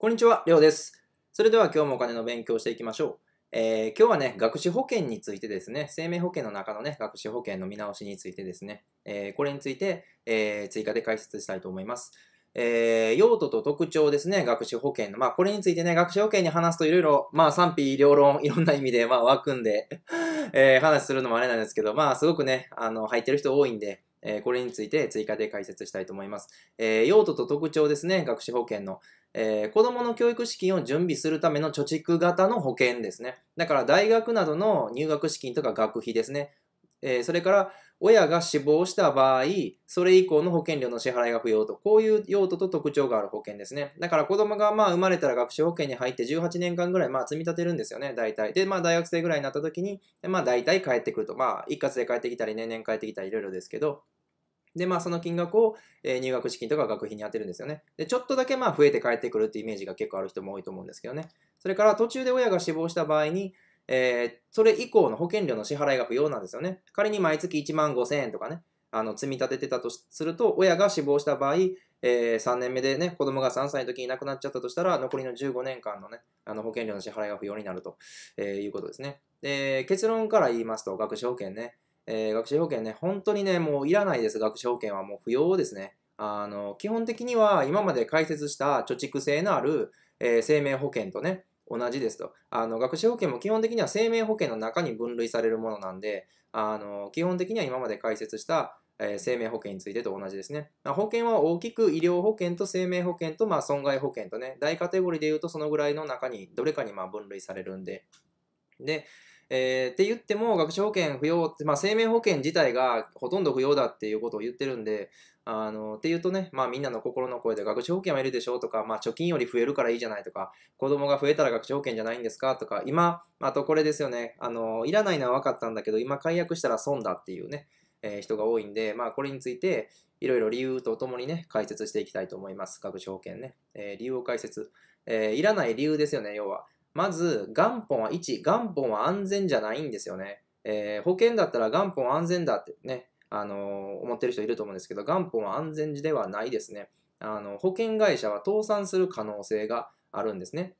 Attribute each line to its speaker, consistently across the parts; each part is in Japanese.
Speaker 1: こんにちは、りょうです。それでは今日もお金の勉強していきましょう。えー、今日はね、学資保険についてですね、生命保険の中のね、学資保険の見直しについてですね、えー、これについて、えー、追加で解説したいと思います。えー、用途と特徴ですね、学資保険の。まあ、これについてね、学資保険に話すといろいろ、まあ、賛否両論、いろんな意味で、まあ、湧くんで えー、話するのもあれなんですけど、まあ、すごくね、あの、入ってる人多いんで、えこれについて追加で解説したいと思います。え用途と特徴ですね、学資保険の。えー、子供の教育資金を準備するための貯蓄型の保険ですね。だから大学などの入学資金とか学費ですね。えー、それから親が死亡した場合、それ以降の保険料の支払いが不要と、こういう用途と特徴がある保険ですね。だから子供がまあ生まれたら学習保険に入って18年間ぐらいまあ積み立てるんですよね、大体。で、まあ大学生ぐらいになった時に、まあ大体帰ってくると。まあ一括で帰ってきたり、年々帰ってきたりいろいろですけど、で、まあ、その金額を、え入学資金とか学費に充てるんですよね。で、ちょっとだけまあ増えて帰ってくるっていうイメージが結構ある人も多いと思うんですけどね。それから途中で親が死亡した場合に、えー、それ以降の保険料の支払いが不要なんですよね。仮に毎月1万5000円とかね、あの積み立ててたとすると、親が死亡した場合、えー、3年目でね、子供が3歳の時に亡くなっちゃったとしたら、残りの15年間のね、あの保険料の支払いが不要になると、えー、いうことですね。で、結論から言いますと、学資保険ね、えー、学習保険ね、本当にね、もういらないです。学習保険はもう不要ですね。あの、基本的には今まで解説した貯蓄性のある、えー、生命保険とね、同じですと。あの、学習保険も基本的には生命保険の中に分類されるものなんで、あの、基本的には今まで解説した、えー、生命保険についてと同じですね。保険は大きく医療保険と生命保険と、まあ、損害保険とね、大カテゴリーで言うとそのぐらいの中に、どれかにま分類されるんで。で、えー、って言っても、学習保険不要、まあ、生命保険自体がほとんど不要だっていうことを言ってるんで、あのっていうとね、まあ、みんなの心の声で学習保険はいるでしょうとか、まあ、貯金より増えるからいいじゃないとか、子供が増えたら学習保険じゃないんですかとか、今、あとこれですよね、あのいらないのは分かったんだけど、今解約したら損だっていうね、えー、人が多いんで、まあ、これについて、いろいろ理由とともにね、解説していきたいと思います。学習保険ね。えー、理由を解説。えー、いらない理由ですよね、要は。まず、元本は1、元本は安全じゃないんですよね。えー、保険だったら元本安全だってね、あのー、思ってる人いると思うんですけど、元本は安全ではないですね。あの、保険会社は倒産する可能性があるんですね。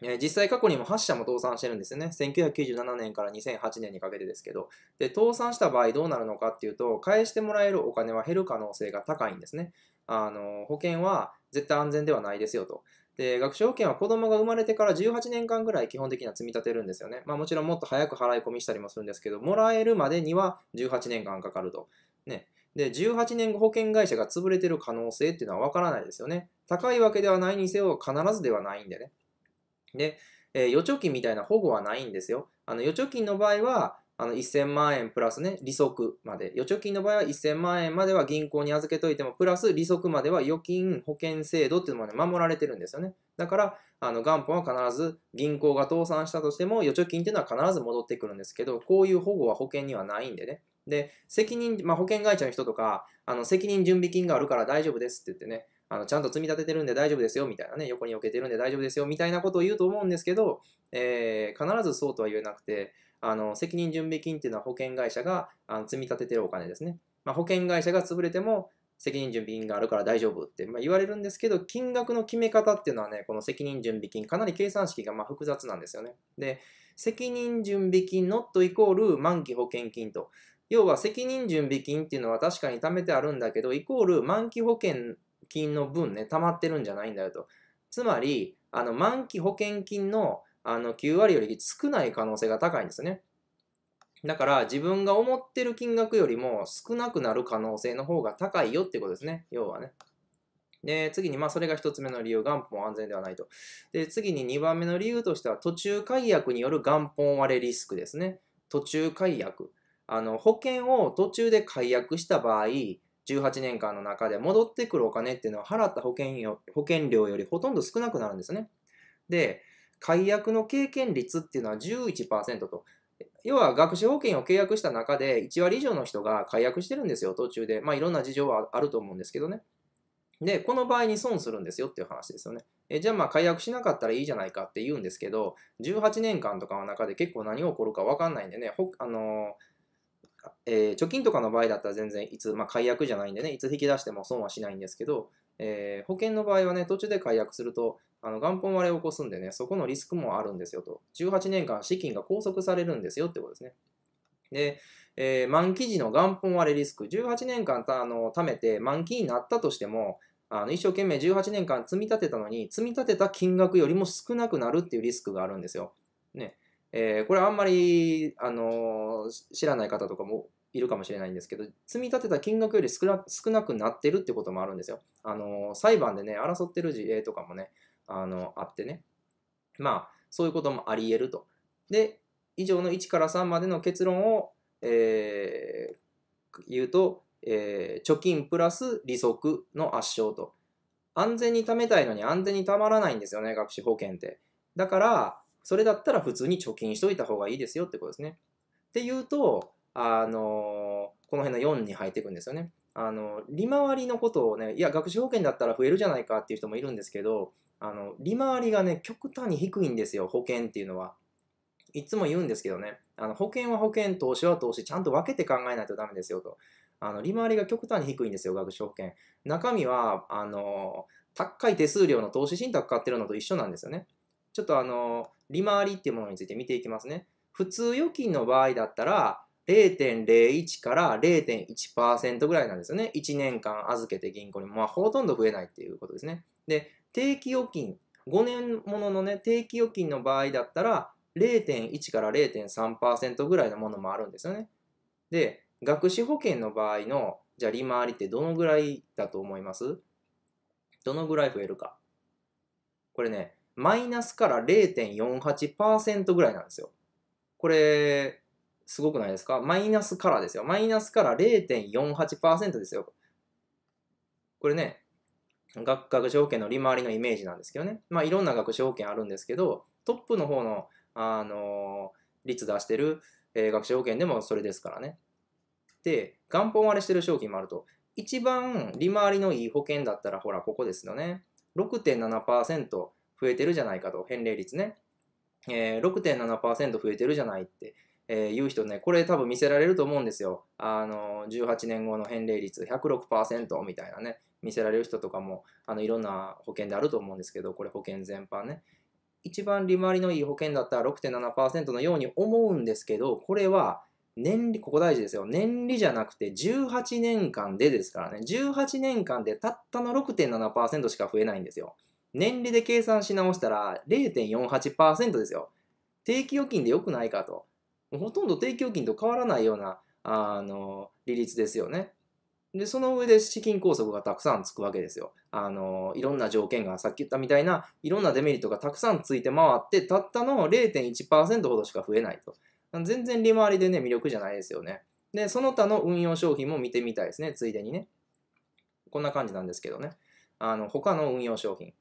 Speaker 1: えー、実際過去にも8社も倒産してるんですよね。1997年から2008年にかけてですけど。で、倒産した場合どうなるのかっていうと、返してもらえるお金は減る可能性が高いんですね。あの、保険は絶対安全ではないですよと。で、学習保険は子供が生まれてから18年間ぐらい基本的には積み立てるんですよね。まあもちろんもっと早く払い込みしたりもするんですけど、もらえるまでには18年間かかると。ね。で、18年後保険会社が潰れてる可能性っていうのはわからないですよね。高いわけではないにせよ、必ずではないんでね。で、えー、預貯金みたいな保護はないんですよ。あの、預貯金の場合は、あの1000万円プラスね、利息まで。預貯金の場合は1000万円までは銀行に預けといても、プラス利息までは預金保険制度っていうのもね、守られてるんですよね。だから、あの元本は必ず銀行が倒産したとしても、預貯金っていうのは必ず戻ってくるんですけど、こういう保護は保険にはないんでね。で、責任、まあ、保険会社の人とか、あの責任準備金があるから大丈夫ですって言ってね、あのちゃんと積み立ててるんで大丈夫ですよみたいなね、横に避けてるんで大丈夫ですよみたいなことを言うと思うんですけど、えー、必ずそうとは言えなくて、あの責任準備金っていうのは保険会社があの積み立ててるお金ですね。まあ、保険会社が潰れても責任準備金があるから大丈夫って、ま言われるんですけど、金額の決め方っていうのはね、この責任準備金、かなり計算式がま複雑なんですよね。で、責任準備金ノットイコール満期保険金と。要は責任準備金っていうのは確かに貯めてあるんだけど、イコール満期保険金の分ね、貯まってるんじゃないんだよと。つまり、あの満期保険金のあの、9割より少ない可能性が高いんですね。だから自分が思ってる金額よりも少なくなる可能性の方が高いよってことですね。要はね。で、次に、まあ、それが1つ目の理由、元本安全ではないと。で、次に2番目の理由としては、途中解約による元本割れリスクですね。途中解約。あの、保険を途中で解約した場合、18年間の中で戻ってくるお金っていうのは払った保険よ保険料よりほとんど少なくなるんですね。で、解約の経験率っていうのは11%と。要は学資保険を契約した中で1割以上の人が解約してるんですよ、途中で。まあいろんな事情はあると思うんですけどね。で、この場合に損するんですよっていう話ですよね。えじゃあまあ解約しなかったらいいじゃないかって言うんですけど、18年間とかの中で結構何が起こるか分かんないんでね、ほあのー、えー、貯金とかの場合だったら全然いつ、まあ、解約じゃないんでね、いつ引き出しても損はしないんですけど、えー、保険の場合はね、途中で解約すると、あの元本割れを起こすんでね、そこのリスクもあるんですよと。18年間資金が拘束されるんですよってことですね。で、えー、満期時の元本割れリスク、18年間たあの貯めて満期になったとしても、あの一生懸命18年間積み立てたのに、積み立てた金額よりも少なくなるっていうリスクがあるんですよ。ね。えー、これあんまり、あのー、知らない方とかもいるかもしれないんですけど、積み立てた金額より少な少なくなってるってこともあるんですよ。あの、裁判でね、争ってる事例とかもね、あの、あってね。まあ、そういうこともあり得ると。で、以上の1から3までの結論を、えー、言うと、えー、貯金プラス利息の圧勝と。安全に貯めたいのに安全に貯まらないんですよね、学資保険って。だから、それだったら普通に貯金しといた方がいいですよってことですね。っていうと、あのこの辺の4に入っていくんですよね。あの利回りのことをねいや学習保険だったら増えるじゃないかっていう人もいるんですけどあの利回りがね極端に低いんですよ保険っていうのは。いつも言うんですけどねあの保険は保険投資は投資ちゃんと分けて考えないとダメですよと。あの利回りが極端に低いんですよ学習保険。中身はあの高い手数料の投資信託買ってるのと一緒なんですよね。ちょっとあの利回りっていうものについて見ていきますね。普通預金の場合だったら0.01から0.1%ぐらいなんですよね。1年間預けて銀行に、まあ、ほとんど増えないっていうことですね。で、定期預金、5年もののね、定期預金の場合だったら、0.1から0.3%ぐらいのものもあるんですよね。で、学資保険の場合の、じゃあ利回りってどのぐらいだと思いますどのぐらい増えるか。これね、マイナスから0.48%ぐらいなんですよ。これ、すごくないですかマイナスからですよ。マイナスから0.48%ですよ。これね、学学証券の利回りのイメージなんですけどね。まあいろんな学証券あるんですけど、トップの方の、あのー、率出してる、えー、学証券でもそれですからね。で、元本割れしてる商品もあると。一番利回りのいい保険だったら、ほら、ここですよね。6.7%増えてるじゃないかと、返礼率ね。えー、6.7%増えてるじゃないってえー、言う人ね、これ多分見せられると思うんですよ。あの、18年後の返礼率106%みたいなね、見せられる人とかも、あの、いろんな保険であると思うんですけど、これ保険全般ね。一番利回りのいい保険だったら6.7%のように思うんですけど、これは年利、ここ大事ですよ。年利じゃなくて18年間でですからね。18年間でたったの6.7%しか増えないんですよ。年利で計算し直したら0.48%ですよ。定期預金で良くないかと。ほとんど提供金と変わらないような、あの、利率ですよね。で、その上で資金拘束がたくさんつくわけですよ。あの、いろんな条件が、さっき言ったみたいな、いろんなデメリットがたくさんついて回って、たったの0.1%ほどしか増えないと。全然利回りでね、魅力じゃないですよね。で、その他の運用商品も見てみたいですね、ついでにね。こんな感じなんですけどね。あの、他の運用商品。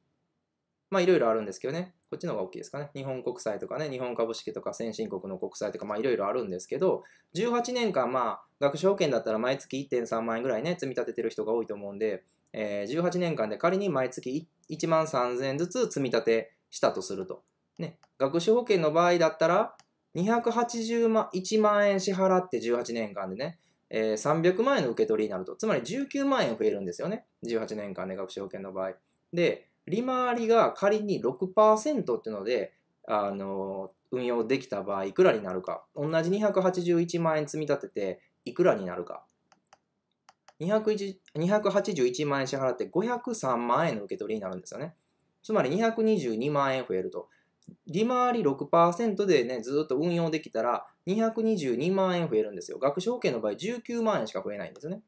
Speaker 1: まあいろいろあるんですけどね、こっちの方が大きいですかね。日本国債とかね、日本株式とか先進国の国債とか、まあいろいろあるんですけど、18年間、まあ学習保険だったら毎月1.3万円ぐらいね、積み立ててる人が多いと思うんで、えー、18年間で仮に毎月1万3000円ずつ積み立てしたとすると。ね、学習保険の場合だったら、281万万円支払って18年間でね、えー、300万円の受け取りになると。つまり19万円増えるんですよね。18年間で学習保険の場合。で、利回りが仮に6%っていうので、あの、運用できた場合、いくらになるか。同じ281万円積み立てて、いくらになるか。281万円支払って503万円の受け取りになるんですよね。つまり222万円増えると。利回り6%でね、ずっと運用できたら222万円増えるんですよ。学習保険の場合19万円しか増えないんですよね。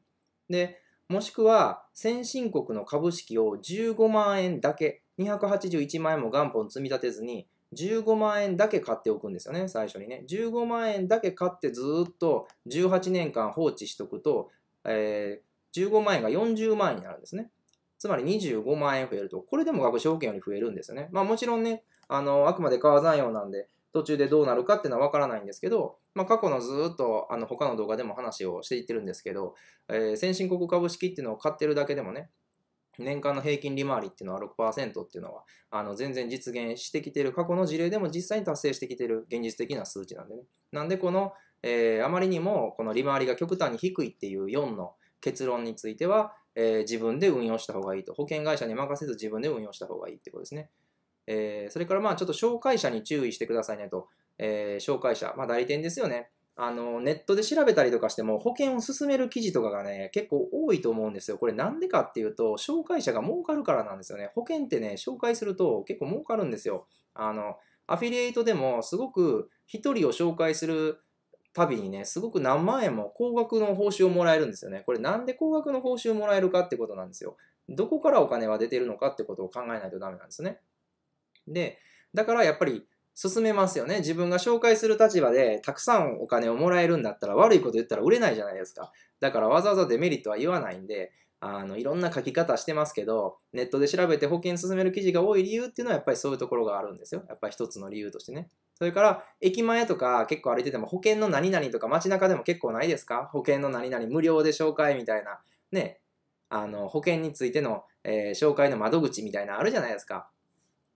Speaker 1: で、もしくは先進国の株式を15万円だけ、281万円も元本積み立てずに、15万円だけ買っておくんですよね、最初にね。15万円だけ買ってずっと18年間放置しておくと、えー、15万円が40万円になるんですね。つまり25万円増えると、これでも学式保険より増えるんですよね。まあもちろんね、あの、あくまで川山用なんで、途中でどうなるかっていうのは分からないんですけど、まあ、過去のずっとあの他の動画でも話をしていってるんですけど、えー、先進国株式っていうのを買ってるだけでもね年間の平均利回りっていうのは6%っていうのはあの全然実現してきてる過去の事例でも実際に達成してきてる現実的な数値なんでねなんでこの、えー、あまりにもこの利回りが極端に低いっていう4の結論については、えー、自分で運用した方がいいと保険会社に任せず自分で運用した方がいいってことですねえー、それからまあちょっと紹介者に注意してくださいねと、えー、紹介者、まあ、代理店ですよね。あのネットで調べたりとかしても保険を勧める記事とかがね結構多いと思うんですよ。これなんでかっていうと紹介者が儲かるからなんですよね。保険ってね紹介すると結構儲かるんですよ。あのアフィリエイトでもすごく1人を紹介するたびにねすごく何万円も高額の報酬をもらえるんですよね。これなんで高額の報酬をもらえるかってことなんですよ。どこからお金は出てるのかってことを考えないとダメなんですね。で、だからやっぱり進めますよね。自分が紹介する立場でたくさんお金をもらえるんだったら悪いこと言ったら売れないじゃないですか。だからわざわざデメリットは言わないんで、あの、いろんな書き方してますけど、ネットで調べて保険進める記事が多い理由っていうのはやっぱりそういうところがあるんですよ。やっぱり一つの理由としてね。それから、駅前とか結構歩いてても保険の何々とか街中でも結構ないですか保険の何々無料で紹介みたいな、ね、あの、保険についての、えー、紹介の窓口みたいなあるじゃないですか。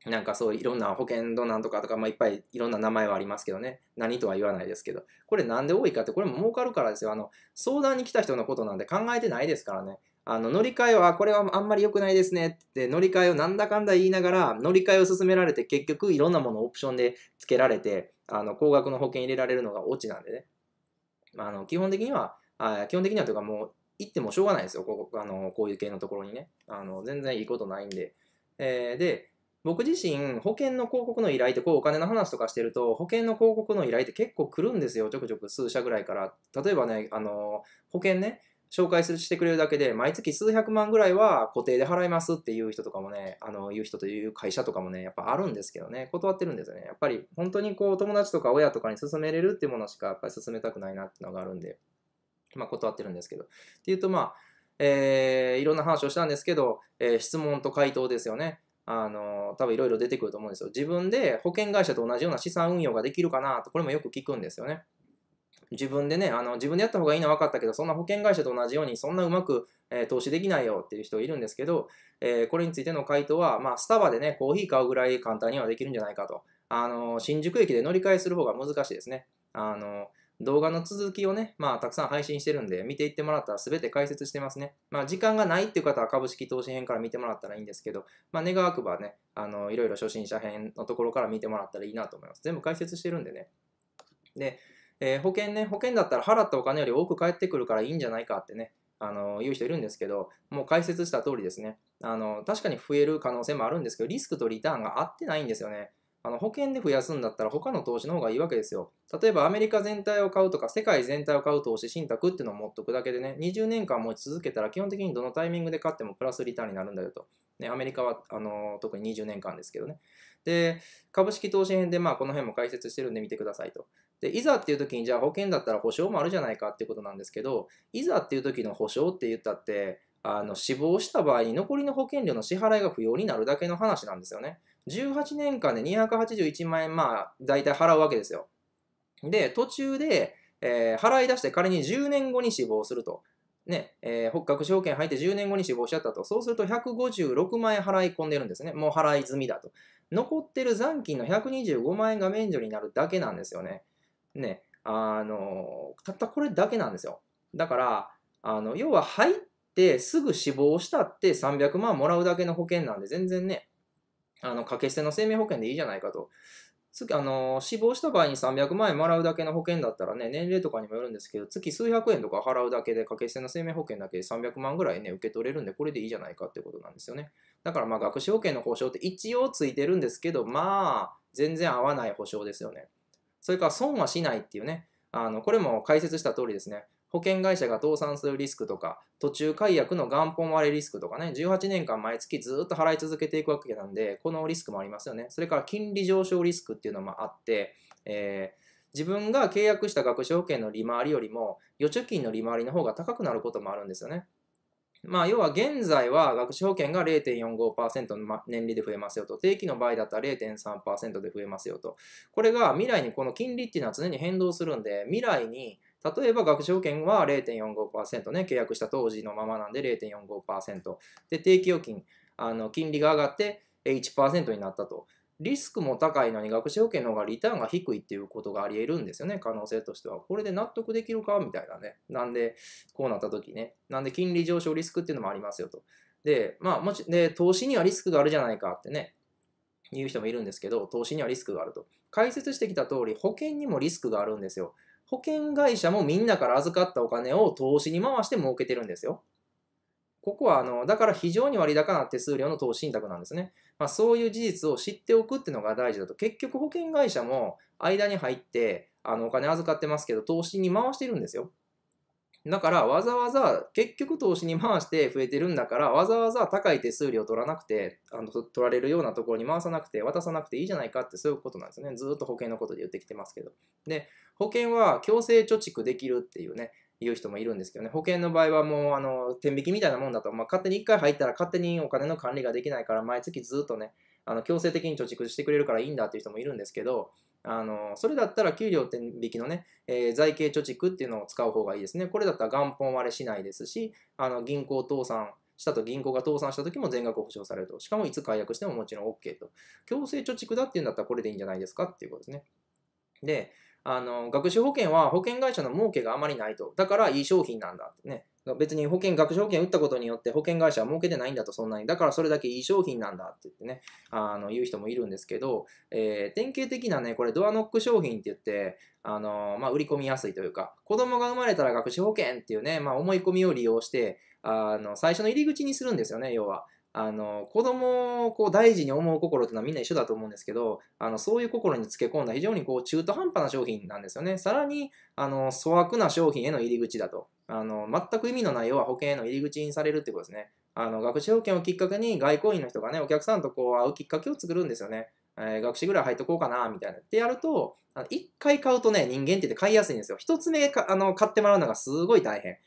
Speaker 1: なんかそういろんな保険どなんとかとか、まあ、いっぱいいろんな名前はありますけどね、何とは言わないですけど、これなんで多いかって、これも儲かるからですよ。あの、相談に来た人のことなんて考えてないですからね。あの、乗り換えは、これはあんまり良くないですねって乗り換えをなんだかんだ言いながら、乗り換えを勧められて、結局いろんなものをオプションで付けられて、あの、高額の保険入れられるのがオチなんでね。あの、基本的には、あ基本的にはというかもう、行ってもしょうがないですよ。ここあのこういう系のところにね。あの、全然いいことないんで。えー、で、僕自身、保険の広告の依頼って、こうお金の話とかしてると、保険の広告の依頼って結構来るんですよ、ちょくちょく数社ぐらいから。例えばね、あの、保険ね、紹介してくれるだけで、毎月数百万ぐらいは固定で払いますっていう人とかもね、あの、いう人という会社とかもね、やっぱあるんですけどね、断ってるんですよね。やっぱり、本当にこう、友達とか親とかに勧めれるっていうものしか、やっぱり勧めたくないなっていうのがあるんで、まあ、断ってるんですけど。っていうと、まあ、えー、いろんな話をしたんですけど、えー、質問と回答ですよね。あの、多分いろいろ出てくると思うんですよ。自分で保険会社と同じような資産運用ができるかなと、これもよく聞くんですよね。自分でね、あの自分でやった方がいいのは分かったけど、そんな保険会社と同じように、そんなうまく、えー、投資できないよっていう人いるんですけど、えー、これについての回答は、まあ、スタバでね、コーヒー買うぐらい簡単にはできるんじゃないかと。あの、新宿駅で乗り換えする方が難しいですね。あの、動画の続きをね、まあ、たくさん配信してるんで、見ていってもらったら全て解説してますね。まあ、時間がないっていう方は株式投資編から見てもらったらいいんですけど、まあ、願わくばね、あの、いろいろ初心者編のところから見てもらったらいいなと思います。全部解説してるんでね。で、えー、保険ね、保険だったら払ったお金より多く返ってくるからいいんじゃないかってね、あの言う人いるんですけど、もう解説した通りですね。あの確かに増える可能性もあるんですけど、リスクとリターンが合ってないんですよね。あの保険で増やすんだったら他の投資の方がいいわけですよ。例えばアメリカ全体を買うとか世界全体を買う投資信託っていうのを持っとくだけでね、20年間持ち続けたら基本的にどのタイミングで買ってもプラスリターンになるんだよと。ね、アメリカはあの特に20年間ですけどね。で、株式投資編でまあこの辺も解説してるんで見てくださいと。で、いざっていう時にじゃあ保険だったら保証もあるじゃないかっていうことなんですけど、いざっていう時の保証って言ったって、あの死亡した場合に残りの保険料の支払いが不要になるだけの話なんですよね。18年間で281万円、まあ、大体払うわけですよ。で、途中で、えー、払い出して仮に10年後に死亡すると。ね、えー、北角証券入って10年後に死亡しちゃったと。そうすると156万円払い込んでるんですね。もう払い済みだと。残ってる残金の125万円が免除になるだけなんですよね。ね、あのたったこれだけなんですよ。だから、あの、要は入ってすぐ死亡したって300万もらうだけの保険なんで全然ね、あの、掛け捨ての生命保険でいいじゃないかと。月、あの、死亡した場合に300万円もらうだけの保険だったらね、年齢とかにもよるんですけど、月数百円とか払うだけで、掛け捨ての生命保険だけで300万ぐらいね、受け取れるんで、これでいいじゃないかってことなんですよね。だからまあ、学資保険の保証って一応ついてるんですけど、まあ、全然合わない保証ですよね。それから損はしないっていうね、あの、これも解説した通りですね。保険会社が倒産するリスクとか、途中解約の元本割れリスクとかね、18年間毎月ずっと払い続けていくわけなんで、このリスクもありますよね。それから金利上昇リスクっていうのもあって、えー、自分が契約した学資保険の利回りよりも、預貯金の利回りの方が高くなることもあるんですよね。まあ、要は現在は学資保険が0.45%の年利で増えますよと、定期の場合だったら0.3%で増えますよと、これが未来にこの金利っていうのは常に変動するんで、未来に例えば学習保険は0.45%ね、契約した当時のままなんで0.45%。で、定期預金、あの金利が上がって1%になったと。リスクも高いのに学習保険の方がリターンが低いっていうことがあり得るんですよね、可能性としては。これで納得できるかみたいなね。なんで、こうなった時ね。なんで、金利上昇リスクっていうのもありますよと。で、まあ、もち、で、投資にはリスクがあるじゃないかってね、言う人もいるんですけど、投資にはリスクがあると。解説してきた通り、保険にもリスクがあるんですよ。保険会社もみんなから預かったお金を投資に回して儲けてるんですよ。ここはあの、だから非常に割高な手数料の投資信託なんですね。まあ、そういう事実を知っておくっていうのが大事だと。結局保険会社も間に入って、あの、お金預かってますけど、投資に回してるんですよ。だからわざわざ結局投資に回して増えてるんだからわざわざ高い手数料取らなくてあの取られるようなところに回さなくて渡さなくていいじゃないかってそういうことなんですねずっと保険のことで言ってきてますけどで保険は強制貯蓄できるっていうね言う人もいるんですけどね保険の場合はもうあの天引きみたいなもんだと、まあ、勝手に1回入ったら勝手にお金の管理ができないから毎月ずっとねあの強制的に貯蓄してくれるからいいんだっていう人もいるんですけどあの、それだったら給料点引きのね、えー、財形貯蓄っていうのを使う方がいいですね。これだったら元本割れしないですし、あの、銀行倒産したと、銀行が倒産した時も全額保証されると。しかもいつ解約してももちろん OK と。強制貯蓄だっていうんだったらこれでいいんじゃないですかっていうことですね。で、あの、学習保険は保険会社の儲けがあまりないと。だからいい商品なんだってね。別に保険、学習保険打ったことによって保険会社は儲けてないんだとそんなに。だからそれだけいい商品なんだって言ってね、あの、言う人もいるんですけど、えー、典型的なね、これドアノック商品って言って、あのまあ、売り込みやすいというか、子供が生まれたら学習保険っていうね、まあ、思い込みを利用して、あの、最初の入り口にするんですよね、要は。あの子供をこう大事に思う心っていうのはみんな一緒だと思うんですけどあのそういう心につけ込んだ非常にこう中途半端な商品なんですよねさらにあの粗悪な商品への入り口だとあの全く意味のない要は保険への入り口にされるってことですねあの学士保険をきっかけに外交員の人がねお客さんとこう会うきっかけを作るんですよね、えー、学士ぐらい入っとこうかなみたいなってやると1回買うとね人間って言って買いやすいんですよ1つ目あの買ってもらうのがすごい大変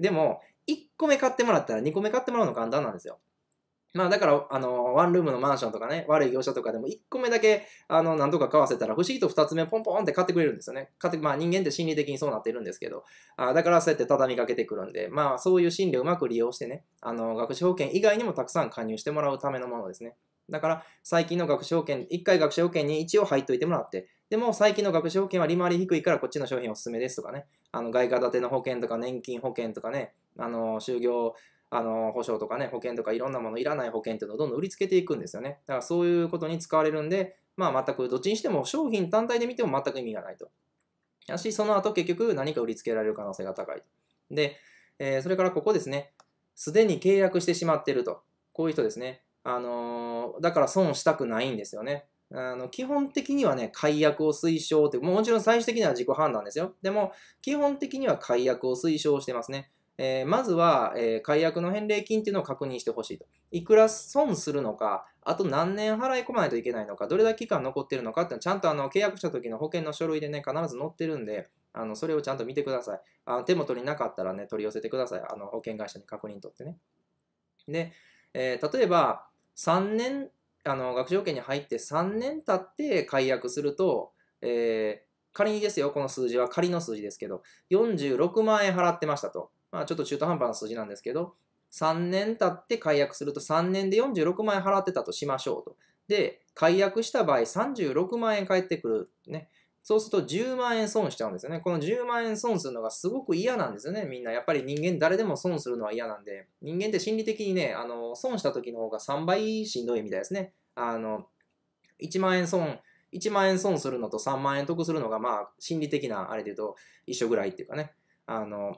Speaker 1: でも1個目買ってもらったら2個目買ってもらうの簡単なんですよまあだから、あの、ワンルームのマンションとかね、悪い業者とかでも1個目だけ、あの、何とか買わせたら、不思議と2つ目ポンポンって買ってくれるんですよね。買って、まあ人間って心理的にそうなってるんですけど、あだからそうやって畳みかけてくるんで、まあそういう心理をうまく利用してね、あの、学資保険以外にもたくさん加入してもらうためのものですね。だから、最近の学資保険、1回学習保険に一応入っといてもらって、でも最近の学習保険は利回り低いからこっちの商品おすすめですとかね、あの外貨建ての保険とか年金保険とかね、あの就業あの、保証とかね、保険とかいろんなものいらない保険っていうのをどんどん売りつけていくんですよね。だからそういうことに使われるんで、まあ全くどっちにしても商品単体で見ても全く意味がないと。やし、その後結局何か売りつけられる可能性が高い。で、えー、それからここですね。すでに契約してしまってると。こういう人ですね。あのー、だから損したくないんですよね。あの基本的にはね、解約を推奨って、もちろん最終的には自己判断ですよ。でも、基本的には解約を推奨してますね。えー、まずは、えー、解約の返礼金っていうのを確認してほしいと。いくら損するのか、あと何年払い込まないといけないのか、どれだけ期間残ってるのかっていうのちゃんとあの契約した時の保険の書類でね、必ず載ってるんで、あのそれをちゃんと見てください。あの手元になかったらね、取り寄せてください。あの保険会社に確認取ってね。で、えー、例えば、3年、あの学習保険に入って3年経って解約すると、えー、仮にですよ、この数字は仮の数字ですけど、46万円払ってましたと。まあちょっと中途半端な数字なんですけど、3年経って解約すると3年で46万円払ってたとしましょうと。で、解約した場合36万円返ってくる。ね。そうすると10万円損しちゃうんですよね。この10万円損するのがすごく嫌なんですよね。みんな。やっぱり人間誰でも損するのは嫌なんで。人間って心理的にね、あの、損した時の方が3倍しんどいみたいですね。あの、1万円損、1万円損するのと3万円得するのが、まあ、心理的なあれで言うと一緒ぐらいっていうかね。あの、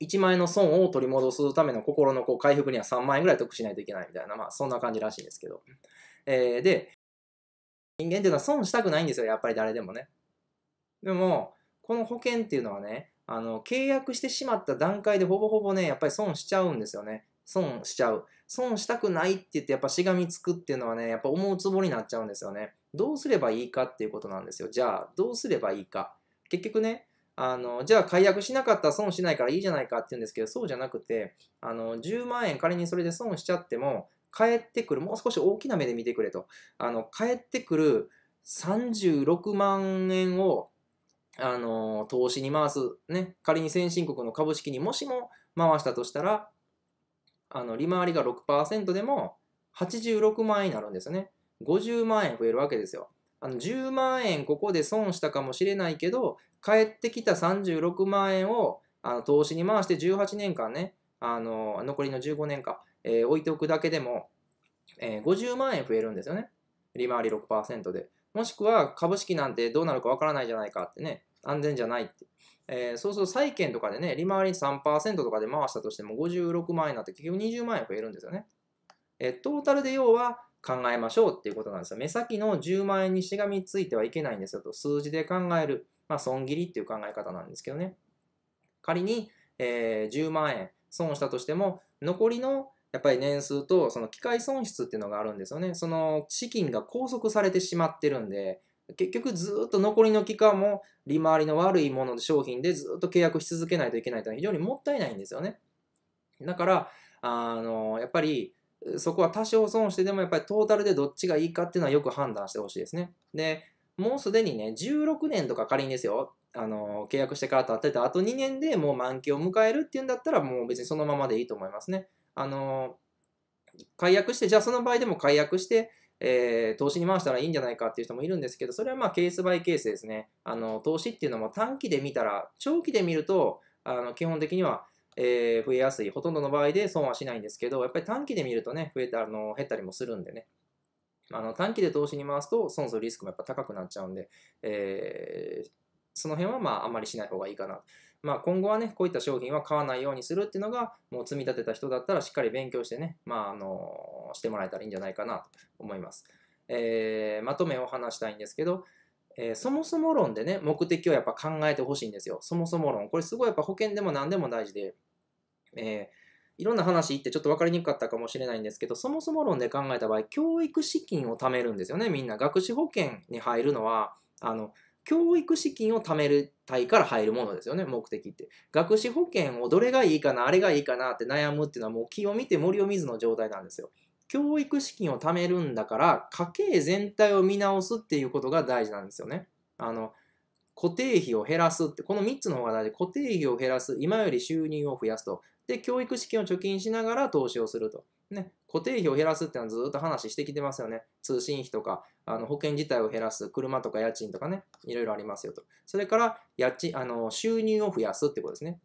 Speaker 1: 1万円の損を取り戻すための心のこう回復には3万円ぐらい得しないといけないみたいな、まあ、そんな感じらしいんですけど。えー、で、人間っていうのは損したくないんですよ、やっぱり誰でもね。でも、この保険っていうのはね、あの契約してしまった段階でほぼほぼね、やっぱり損しちゃうんですよね。損しちゃう。損したくないって言って、やっぱしがみつくっていうのはね、やっぱ思うつぼになっちゃうんですよね。どうすればいいかっていうことなんですよ。じゃあ、どうすればいいか。結局ね、あの、じゃあ解約しなかったら損しないからいいじゃないかって言うんですけど、そうじゃなくて、あの、10万円仮にそれで損しちゃっても、返ってくる、もう少し大きな目で見てくれと。あの、返ってくる36万円を、あの、投資に回す。ね、仮に先進国の株式にもしも回したとしたら、あの、利回りが6%でも86万円になるんですよね。50万円増えるわけですよ。あの10万円ここで損したかもしれないけど返ってきた36万円をあの投資に回して18年間ねあの残りの15年間、えー、置いておくだけでも、えー、50万円増えるんですよね利回り6%でもしくは株式なんてどうなるかわからないじゃないかってね安全じゃないって、えー、そうすると債券とかでね利回り3%とかで回したとしても56万円になって結局20万円増えるんですよね、えトータルで要は考えましょうっていうことなんですよ。目先の10万円にしがみついてはいけないんですよと、数字で考える、まあ、損切りっていう考え方なんですけどね。仮に、えー、10万円損したとしても、残りのやっぱり年数とその機械損失っていうのがあるんですよね。その資金が拘束されてしまってるんで、結局ずっと残りの期間も利回りの悪いもので商品でずっと契約し続けないといけないというのは非常にもったいないんですよね。だから、あのやっぱりそこは多少損してでもやっぱりトータルでどっちがいいかっていうのはよく判断してほしいですね。で、もうすでにね、16年とか仮にですよ、あの、契約してから経ってたあと2年でもう満期を迎えるっていうんだったらもう別にそのままでいいと思いますね。あの、解約して、じゃあその場合でも解約して、えー、投資に回したらいいんじゃないかっていう人もいるんですけど、それはまあケースバイケースですね。あの、投資っていうのも短期で見たら、長期で見ると、あの、基本的には、えー、増えやすい。ほとんどの場合で損はしないんですけど、やっぱり短期で見るとね、増えた、あの、減ったりもするんでね。あの、短期で投資に回すと損するリスクもやっぱ高くなっちゃうんで、えー、その辺はまあ、あんまりしない方がいいかな。まあ、今後はね、こういった商品は買わないようにするっていうのが、もう積み立てた人だったらしっかり勉強してね、まあ、あのしてもらえたらいいんじゃないかなと思います。えー、まとめを話したいんですけど、えー、そもそも論でね、目的をやっぱ考えてほしいんですよ。そもそも論。これすごいやっぱ保険でも何でも大事で、えー、いろんな話言ってちょっと分かりにくかったかもしれないんですけど、そもそも論で考えた場合、教育資金を貯めるんですよね、みんな。学資保険に入るのは、あの、教育資金を貯める体から入るものですよね、目的って。学資保険をどれがいいかな、あれがいいかなって悩むっていうのはもう気を見て森を見ずの状態なんですよ。教育資金を貯めるんだから、家計全体を見直すっていうことが大事なんですよね。あの、固定費を減らすって、この3つの方が大事。固定費を減らす、今より収入を増やすと。で、教育資金を貯金しながら投資をすると。ね、固定費を減らすっていうのはずっと話してきてますよね。通信費とか、あの保険自体を減らす、車とか家賃とかね、いろいろありますよと。それから、家賃、あの、収入を増やすってことですね。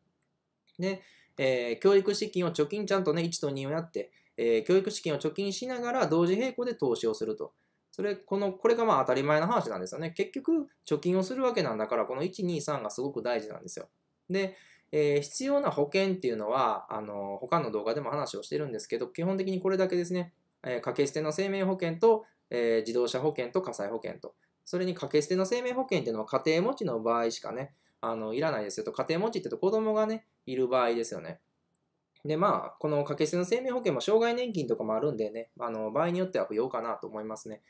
Speaker 1: で、えー、教育資金を貯金ちゃんとね、1と2をやって、えー、教育資金を貯金しながら同時並行で投資をすると。それ、この、これがまあ当たり前の話なんですよね。結局、貯金をするわけなんだから、この1、2、3がすごく大事なんですよ。で、えー、必要な保険っていうのは、あの、他の動画でも話をしてるんですけど、基本的にこれだけですね。えー、掛け捨ての生命保険と、えー、自動車保険と火災保険と。それに掛け捨ての生命保険っていうのは家庭持ちの場合しかね、あの、いらないですよと。家庭持ちってと子供がね、いる場合ですよね。で、まあ、この掛け捨ての生命保険も障害年金とかもあるんでね、あの場合によっては不要かなと思いますね。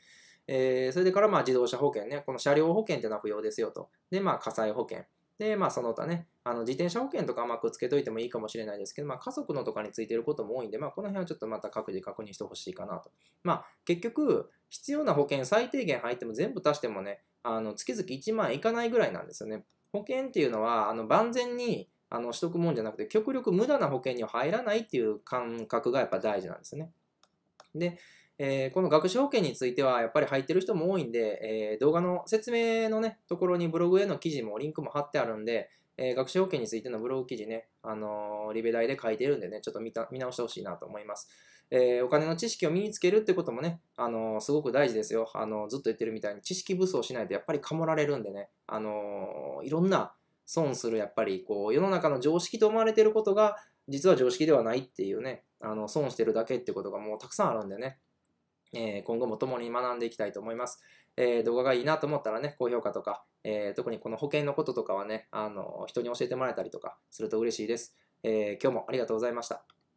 Speaker 1: えー、それでからまあ自動車保険ね、この車両保険っていうのは不要ですよと。で、まあ火災保険。で、まあその他ね、あの自転車保険とかまくっつけといてもいいかもしれないですけど、まあ家族のとかについてることも多いんで、まあこの辺はちょっとまた各自確認してほしいかなと。まあ結局、必要な保険最低限入っても全部足してもね、あの月々1万いかないぐらいなんですよね。保険っていうのは、あの万全にあのしとくもんじゃなくて極力無駄な保険には入らないっていう感覚がやっぱ大事なんですね。で、えー、この学習保険についてはやっぱり入ってる人も多いんで、えー、動画の説明のねところにブログへの記事もリンクも貼ってあるんで、えー、学習保険についてのブログ記事ね、あのー、リベ大で書いてるんでね、ちょっと見た見直してほしいなと思います。えー、お金の知識を身につけるってこともね、あのー、すごく大事ですよ、あのずっと言ってるみたいに、知識武装しないとやっぱりかもられるんでね、あのいろんな損するやっぱりこう世の中の常識と思われてることが実は常識ではないっていうねあの損してるだけってことがもうたくさんあるんでね、えー、今後も共に学んでいきたいと思います、えー、動画がいいなと思ったらね高評価とか、えー、特にこの保険のこととかはねあの人に教えてもらえたりとかすると嬉しいです、え今日もありがとうございました